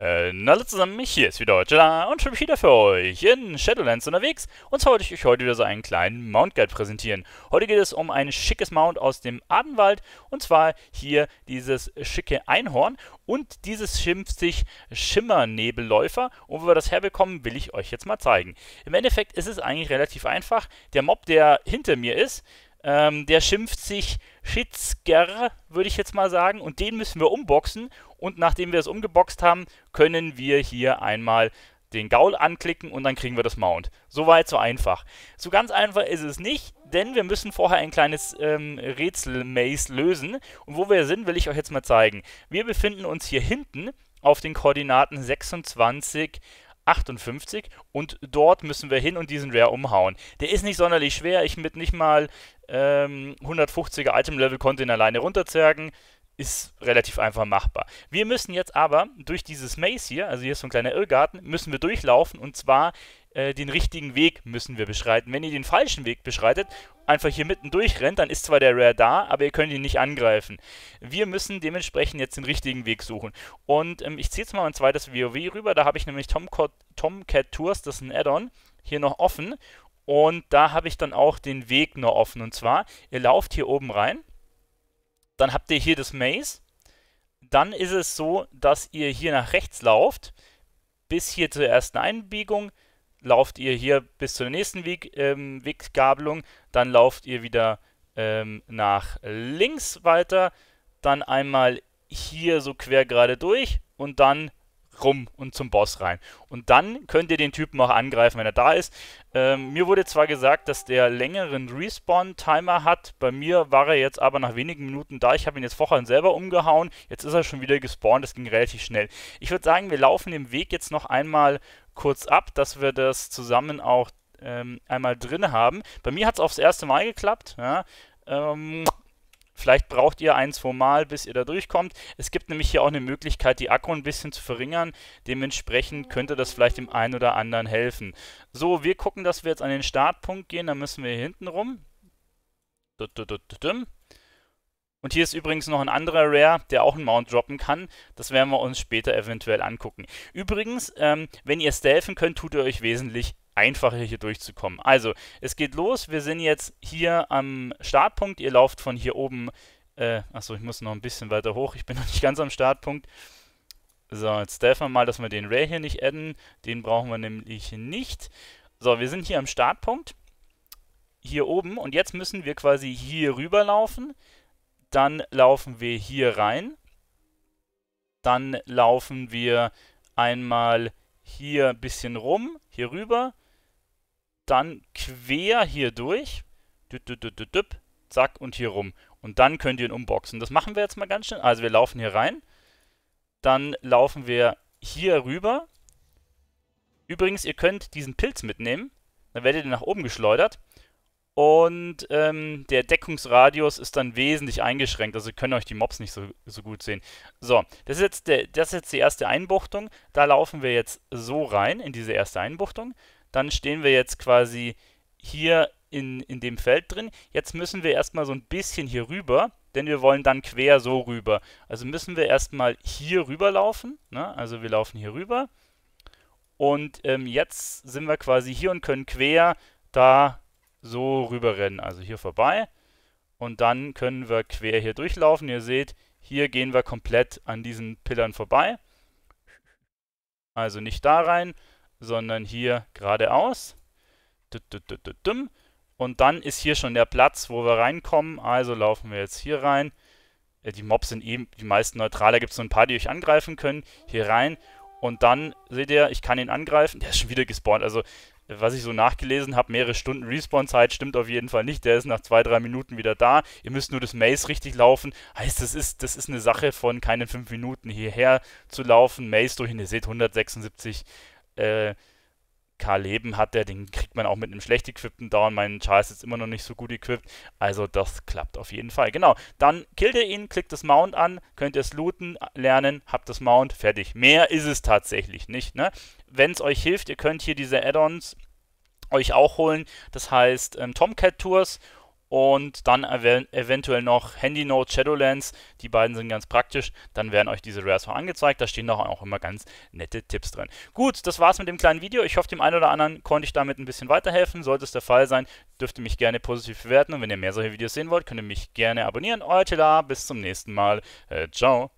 Äh, hallo zusammen, hier ist wieder heute da und schon wieder für euch in Shadowlands unterwegs. Und zwar wollte ich euch heute wieder so einen kleinen Mount Guide präsentieren. Heute geht es um ein schickes Mount aus dem Adenwald und zwar hier dieses schicke Einhorn und dieses schimpft sich Schimmernebelläufer. Und wo wir das herbekommen, will ich euch jetzt mal zeigen. Im Endeffekt ist es eigentlich relativ einfach. Der Mob, der hinter mir ist, ähm, der schimpft sich Schitzger, würde ich jetzt mal sagen. Und den müssen wir umboxen. Und nachdem wir es umgeboxt haben, können wir hier einmal den Gaul anklicken und dann kriegen wir das Mount. So weit, so einfach. So ganz einfach ist es nicht, denn wir müssen vorher ein kleines ähm, Rätselmaze lösen. Und wo wir sind, will ich euch jetzt mal zeigen. Wir befinden uns hier hinten auf den Koordinaten 26, 58 und dort müssen wir hin und diesen Rare umhauen. Der ist nicht sonderlich schwer, ich mit nicht mal ähm, 150er Item Level konnte ihn alleine runterzergen. Ist relativ einfach machbar. Wir müssen jetzt aber durch dieses Maze hier, also hier ist so ein kleiner Irrgarten, müssen wir durchlaufen und zwar äh, den richtigen Weg müssen wir beschreiten. Wenn ihr den falschen Weg beschreitet, einfach hier mitten durchrennt, dann ist zwar der Rare da, aber ihr könnt ihn nicht angreifen. Wir müssen dementsprechend jetzt den richtigen Weg suchen. Und ähm, ich ziehe jetzt mal ein zweites WoW rüber, da habe ich nämlich Tomcat, Tomcat Tours, das ist ein Add-on, hier noch offen. Und da habe ich dann auch den Weg noch offen. Und zwar, ihr lauft hier oben rein, dann habt ihr hier das Maze, dann ist es so, dass ihr hier nach rechts lauft, bis hier zur ersten Einbiegung, lauft ihr hier bis zur nächsten Weg, ähm, Weggabelung, dann lauft ihr wieder ähm, nach links weiter, dann einmal hier so quer gerade durch und dann rum und zum Boss rein. Und dann könnt ihr den Typen auch angreifen, wenn er da ist. Ähm, mir wurde zwar gesagt, dass der längeren Respawn-Timer hat, bei mir war er jetzt aber nach wenigen Minuten da. Ich habe ihn jetzt vorher selber umgehauen, jetzt ist er schon wieder gespawnt, das ging relativ schnell. Ich würde sagen, wir laufen den Weg jetzt noch einmal kurz ab, dass wir das zusammen auch ähm, einmal drin haben. Bei mir hat es aufs erste Mal geklappt. Ja. Ähm, vielleicht braucht ihr ein, zwei Mal, bis ihr da durchkommt. Es gibt nämlich hier auch eine Möglichkeit, die Akku ein bisschen zu verringern. Dementsprechend könnte das vielleicht dem einen oder anderen helfen. So, wir gucken, dass wir jetzt an den Startpunkt gehen. Da müssen wir hier hinten rum. Dut, dut, dut, und hier ist übrigens noch ein anderer Rare, der auch einen Mount droppen kann. Das werden wir uns später eventuell angucken. Übrigens, ähm, wenn ihr stealthen könnt, tut ihr euch wesentlich einfacher hier durchzukommen. Also, es geht los. Wir sind jetzt hier am Startpunkt. Ihr lauft von hier oben. Äh, achso, ich muss noch ein bisschen weiter hoch. Ich bin noch nicht ganz am Startpunkt. So, jetzt stealthen wir mal, dass wir den Rare hier nicht adden. Den brauchen wir nämlich nicht. So, wir sind hier am Startpunkt. Hier oben. Und jetzt müssen wir quasi hier rüberlaufen. laufen dann laufen wir hier rein. Dann laufen wir einmal hier ein bisschen rum, hier rüber. Dann quer hier durch. Düpp, düpp, düpp, düpp, zack und hier rum. Und dann könnt ihr ihn umboxen. Das machen wir jetzt mal ganz schnell. Also wir laufen hier rein. Dann laufen wir hier rüber. Übrigens, ihr könnt diesen Pilz mitnehmen. Dann werdet ihr nach oben geschleudert. Und ähm, der Deckungsradius ist dann wesentlich eingeschränkt, also können euch die Mobs nicht so, so gut sehen. So, das ist, jetzt der, das ist jetzt die erste Einbuchtung. Da laufen wir jetzt so rein in diese erste Einbuchtung. Dann stehen wir jetzt quasi hier in, in dem Feld drin. Jetzt müssen wir erstmal so ein bisschen hier rüber, denn wir wollen dann quer so rüber. Also müssen wir erstmal hier rüber laufen. Ne? Also wir laufen hier rüber. Und ähm, jetzt sind wir quasi hier und können quer da so rüberrennen, also hier vorbei. Und dann können wir quer hier durchlaufen. Ihr seht, hier gehen wir komplett an diesen Pillern vorbei. Also nicht da rein, sondern hier geradeaus. Und dann ist hier schon der Platz, wo wir reinkommen. Also laufen wir jetzt hier rein. Äh, die Mobs sind eben die meisten neutraler. Da gibt es so ein paar, die euch angreifen können. Hier rein. Und dann, seht ihr, ich kann ihn angreifen. Der ist schon wieder gespawnt. Also was ich so nachgelesen habe, mehrere Stunden Respawn-Zeit stimmt auf jeden Fall nicht. Der ist nach zwei, drei Minuten wieder da. Ihr müsst nur das Maze richtig laufen. Heißt, das ist, das ist eine Sache von keinen fünf Minuten hierher zu laufen. Maze durch, und ihr seht, 176 äh, K Leben hat der, den man auch mit einem schlecht equippten Down. Mein Charles ist immer noch nicht so gut equipped. Also das klappt auf jeden Fall. Genau, dann killt ihr ihn, klickt das Mount an, könnt ihr es looten, lernen, habt das Mount, fertig. Mehr ist es tatsächlich nicht. Ne? Wenn es euch hilft, ihr könnt hier diese Add-ons euch auch holen. Das heißt ähm, Tomcat Tours und dann ev eventuell noch Handy Note Shadowlands. Die beiden sind ganz praktisch. Dann werden euch diese Rares auch angezeigt. Da stehen doch auch immer ganz nette Tipps drin. Gut, das war's mit dem kleinen Video. Ich hoffe, dem einen oder anderen konnte ich damit ein bisschen weiterhelfen. Sollte es der Fall sein, dürft ihr mich gerne positiv bewerten. Und wenn ihr mehr solche Videos sehen wollt, könnt ihr mich gerne abonnieren. Euer Tila, bis zum nächsten Mal. Äh, ciao.